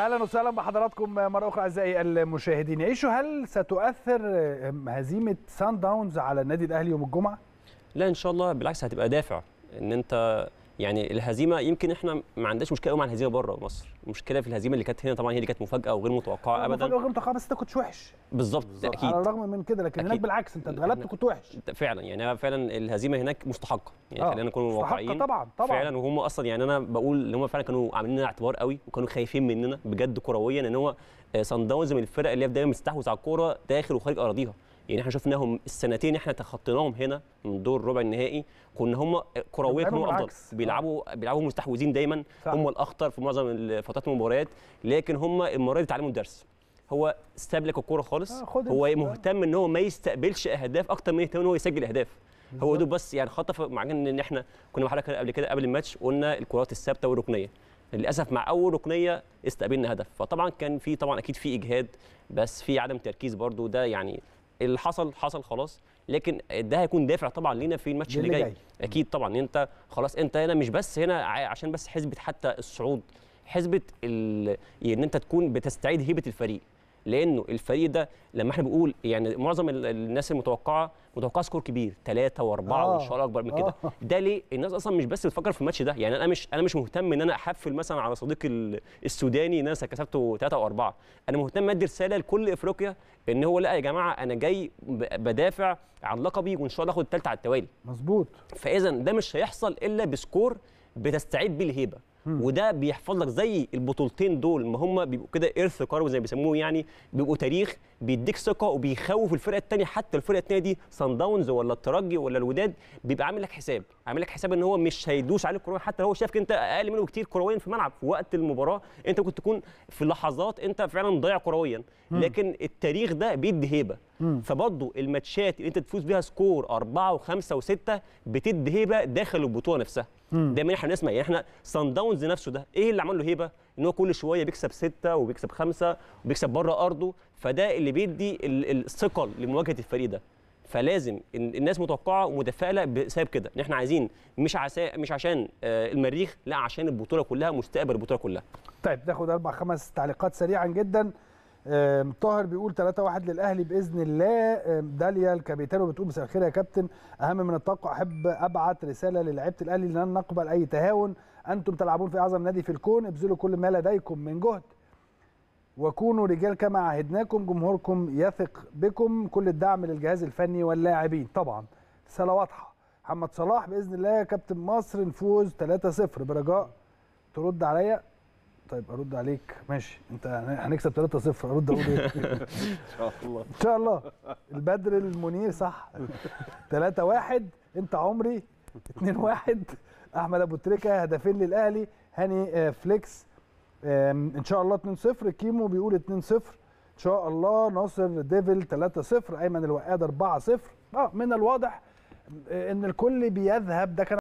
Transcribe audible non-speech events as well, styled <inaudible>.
اهلا وسهلا بحضراتكم مره اخرى اعزائي المشاهدين يعيشوا هل ستؤثر هزيمه سان داونز على النادي الاهلي يوم الجمعه لا ان شاء الله بالعكس هتبقى دافع ان انت يعني الهزيمه يمكن احنا ما عندناش مشكله قوي مع الهزيمه بره مصر المشكله في الهزيمه اللي كانت هنا طبعا هي اللي كانت مفاجاه وغير متوقعه ابدا مفاجاه وغير متوقعه بس انت كنت وحش بالظبط اكيد على الرغم من كده لكن أكيد. هناك بالعكس انت اتغلبت وكنت وحش فعلا يعني انا فعلا الهزيمه هناك مستحقه يعني آه. خلينا نكون واقعيين طبعا طبعا فعلا وهم اصلا يعني انا بقول ان هم فعلا كانوا عاملين لنا اعتبار قوي وكانوا خايفين مننا بجد كرويا ان هو آه، صن داونز من الفرق اللي هي دايما مستحوذ على الكوره داخل وخارج اراضيها يعني احنا شفناهم السنتين احنا تخطيناهم هنا من دور ربع النهائي كنا هم كرويا كانوا افضل آه. بيلعبوا بيلعبوا مستحوذين دايما صح. هم الاخطر في معظم فترات المباريات لكن هم المره دي اتعلموا الدرس هو استبلك الكوره خالص آه هو مهتم ان هو ما يستقبلش اهداف اكتر من ان هو يسجل اهداف هو دوب بس يعني خطف مع ان احنا كنا بحضرتك قبل كده قبل الماتش قلنا الكرات الثابته والركنيه للاسف مع اول ركنيه استقبلنا هدف فطبعا كان في طبعا اكيد في اجهاد بس في عدم تركيز برده ده يعني اللي حصل حصل خلاص لكن ده هيكون دافع طبعا لينا في الماتش اللي, جاي. جاي اكيد طبعا يعني انت خلاص انت هنا مش بس هنا عشان بس حسبه حتى الصعود حسبه يعني ان انت تكون بتستعيد هيبه الفريق لانه الفريق ده لما احنا بنقول يعني معظم الناس المتوقعه متوقعه سكور كبير ثلاثه واربعه آه. وان شاء الله اكبر من كده آه. ده ليه الناس اصلا مش بس بتفكر في الماتش ده يعني انا مش انا مش مهتم ان انا احفل مثلا على صديقي السوداني ان انا كسبته ثلاثه واربعه انا مهتم ادي رساله لكل افريقيا ان هو لا يا جماعه انا جاي بدافع عن لقبي وان شاء الله اخد الثالثه على التوالي مظبوط فاذا ده مش هيحصل الا بسكور بتستعيد بيه الهيبه وده بيحفظ لك زي البطولتين دول ما هم بيبقوا كده ارث كارو زي ما بيسموه يعني بيبقوا تاريخ بيديك ثقه وبيخوف الفرقه الثانيه حتى الفرقه الثانيه دي صن داونز ولا الترجي ولا الوداد بيبقى عامل لك حساب عامل لك حساب ان هو مش هيدوس عليك كرويا حتى لو هو شافك انت اقل منه كتير كرويا في الملعب في وقت المباراه انت ممكن تكون في لحظات انت فعلا ضايع كرويا لكن التاريخ ده بيدي هيبه فبرضو فبرضه الماتشات اللي انت تفوز بيها سكور اربعه وخمسه وسته بتدي هيبه داخل البطوله نفسها دايما احنا نسمع يعني احنا صن داونز نفسه ده ايه اللي عمل له هيبه؟ ان هو كل شويه بيكسب سته وبيكسب خمسه وبيكسب بره ارضه فده اللي بيدي الثقل لمواجهه الفريق ده فلازم الناس متوقعه ومتفائله بسبب كده ان احنا عايزين مش عسا مش عشان آه، المريخ لا عشان البطوله كلها مستقبل البطوله كلها. طيب ناخد اربع خمس تعليقات سريعا جدا آه، طاهر بيقول 3-1 للاهلي باذن الله آه، داليا الكابيتانو بتقول مساء الخير يا كابتن اهم من الطاقه احب ابعت رساله للاعيبه الاهلي لن نقبل اي تهاون انتم تلعبون في اعظم نادي في الكون ابذلوا كل ما لديكم من جهد وكونوا رجال كما عهدناكم جمهوركم يثق بكم كل الدعم للجهاز الفني واللاعبين طبعا رساله واضحه محمد صلاح باذن الله يا كابتن مصر نفوز 3-0 برجاء ترد عليا طيب ارد عليك ماشي انت هنكسب 3-0 ارد اقول ايه؟ <laughs> <laughs> ان شاء الله ان شاء الله البدر المنير صح 3-1 انت عمري 2-1 احمد ابو تريكه هدفين للاهلي هاني آه، فليكس ان شاء الله 2-0 كيمو بيقول 2-0 ان شاء الله ناصر ديفل 3-0 ايمن الوقاد 4-0 اه من الواضح آه، ان الكل بيذهب ده كان